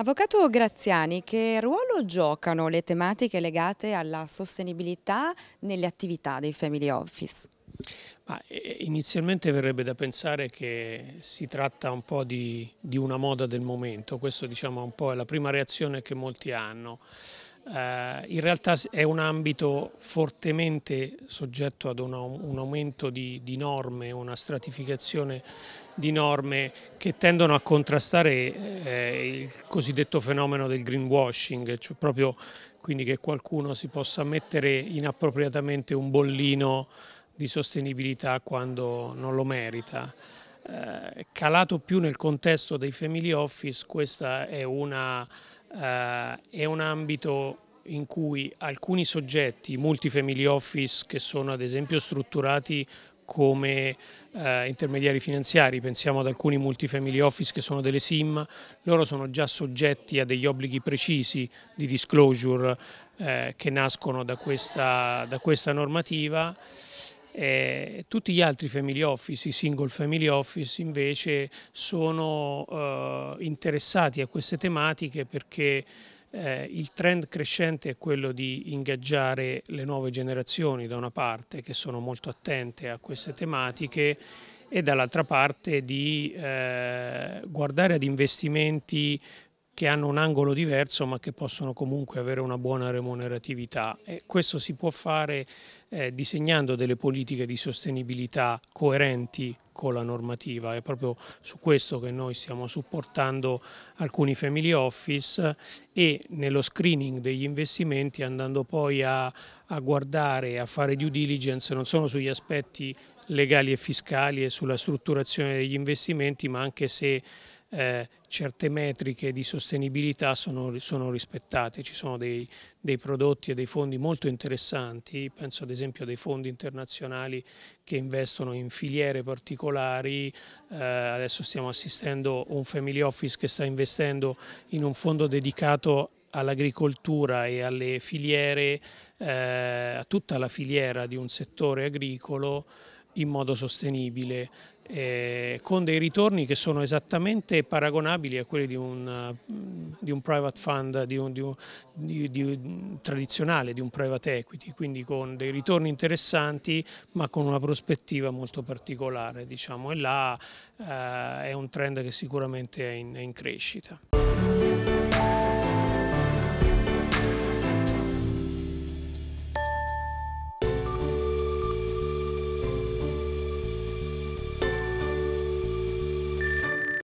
Avvocato Graziani, che ruolo giocano le tematiche legate alla sostenibilità nelle attività dei family office? Ma inizialmente verrebbe da pensare che si tratta un po' di, di una moda del momento, questa diciamo è la prima reazione che molti hanno. Eh, in realtà è un ambito fortemente soggetto ad un, aumento di, di norme, una stratificazione di norme che tendono a contrastare eh, il cosiddetto fenomeno del greenwashing, cioè proprio quindi che qualcuno si possa mettere inappropriatamente un bollino di sostenibilità quando non lo merita. Eh, calato più nel contesto dei family office, questa è una eh, è un ambito in cui alcuni soggetti, multifamily office che sono ad esempio strutturati come eh, intermediari finanziari, pensiamo ad alcuni multifamily office che sono delle SIM, loro sono già soggetti a degli obblighi precisi di disclosure eh, che nascono da questa, da questa normativa eh, tutti gli altri family office, i single family office invece sono eh, interessati a queste tematiche perché eh, il trend crescente è quello di ingaggiare le nuove generazioni da una parte che sono molto attente a queste tematiche e dall'altra parte di eh, guardare ad investimenti che hanno un angolo diverso ma che possono comunque avere una buona remuneratività. E questo si può fare eh, disegnando delle politiche di sostenibilità coerenti con la normativa. È proprio su questo che noi stiamo supportando alcuni family office e nello screening degli investimenti andando poi a, a guardare, a fare due diligence non solo sugli aspetti legali e fiscali e sulla strutturazione degli investimenti ma anche se eh, certe metriche di sostenibilità sono, sono rispettate, ci sono dei, dei, prodotti e dei fondi molto interessanti, penso ad esempio a dei fondi internazionali che investono in filiere particolari, eh, adesso stiamo assistendo a un family office che sta investendo in un fondo dedicato all'agricoltura e alle filiere, eh, a tutta la filiera di un settore agricolo in modo sostenibile eh, con dei ritorni che sono esattamente paragonabili a quelli di un, eh, di un private fund di un, di un, tradizionale, di un private equity, quindi con dei ritorni interessanti ma con una prospettiva molto particolare diciamo, e là eh, è un trend che sicuramente è in, è in crescita.